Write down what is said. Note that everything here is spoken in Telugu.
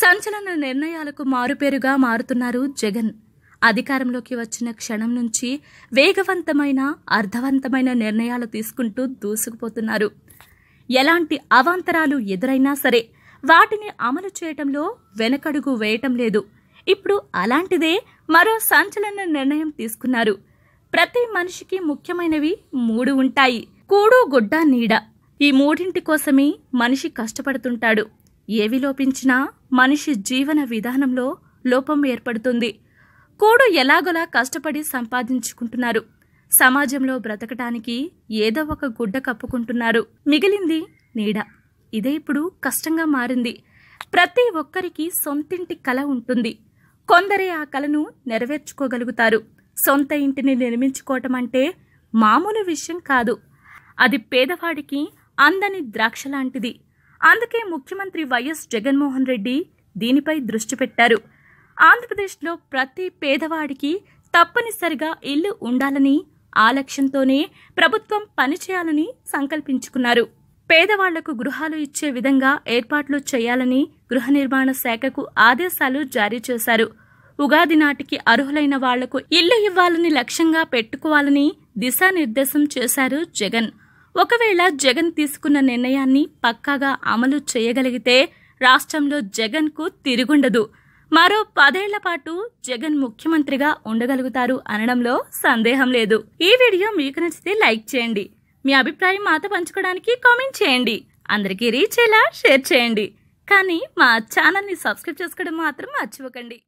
సంచలన నిర్ణయాలకు మారుపేరుగా మారుతున్నారు జగన్ అధికారంలోకి వచ్చిన క్షణం నుంచి వేగవంతమైన అర్థవంతమైన నిర్ణయాలు తీసుకుంటూ దూసుకుపోతున్నారు ఎలాంటి అవాంతరాలు ఎదురైనా సరే వాటిని అమలు చేయటంలో వెనకడుగు వేయటం లేదు ఇప్పుడు అలాంటిదే మరో సంచలన నిర్ణయం తీసుకున్నారు ప్రతి మనిషికి ముఖ్యమైనవి మూడు ఉంటాయి కూడు గుడ్డ నీడ ఈ మూడింటి కోసమే మనిషి కష్టపడుతుంటాడు ఏవి లోపించినా మనిషి జీవన విధానంలో లోపం ఏర్పడుతుంది కోడు ఎలాగోలా కష్టపడి సంపాదించుకుంటున్నారు సమాజంలో బ్రతకటానికి ఏదో ఒక గుడ్డ కప్పుకుంటున్నారు మిగిలింది నీడ ఇదే ఇప్పుడు కష్టంగా మారింది ప్రతి ఒక్కరికి సొంతింటి కల ఉంటుంది కొందరే ఆ కలను నెరవేర్చుకోగలుగుతారు సొంత ఇంటిని నిర్మించుకోవటం అంటే మామూలు విషయం కాదు అది పేదవాడికి అందని ద్రాక్ష లాంటిది అందుకే ముఖ్యమంత్రి వైఎస్ జగన్మోహన్ రెడ్డి దీనిపై దృష్టి పెట్టారు ఆంధ్రప్రదేశ్లో ప్రతి పేదవాడికి తప్పనిసరిగా ఇల్లు ఉండాలని ఆ లక్ష్యంతోనే ప్రభుత్వం పనిచేయాలని సంకల్పించుకున్నారు పేదవాళ్లకు గృహాలు ఇచ్చే విధంగా ఏర్పాట్లు చేయాలని గృహ నిర్మాణ శాఖకు ఆదేశాలు జారీ చేశారు ఉగాది నాటికి అర్హులైన వాళ్లకు ఇల్లు ఇవ్వాలని లక్ష్యంగా పెట్టుకోవాలని దిశానిర్దేశం చేశారు జగన్ ఒకవేళ జగన్ తీసుకున్న నిర్ణయాన్ని పక్కాగా అమలు చేయగలిగితే రాష్ట్రంలో జగన్కు తిరుగుండదు మరో పదేళ్ల పాటు జగన్ ముఖ్యమంత్రిగా ఉండగలుగుతారు అనడంలో సందేహం లేదు ఈ వీడియో మీకు నచ్చితే లైక్ చేయండి మీ అభిప్రాయం మాతో పంచుకోవడానికి కామెంట్ చేయండి అందరికీ రీచ్ ఎలా షేర్ చేయండి కానీ మా ఛానల్ని సబ్స్క్రైబ్ చేసుకోవడం మాత్రం మర్చిపోకండి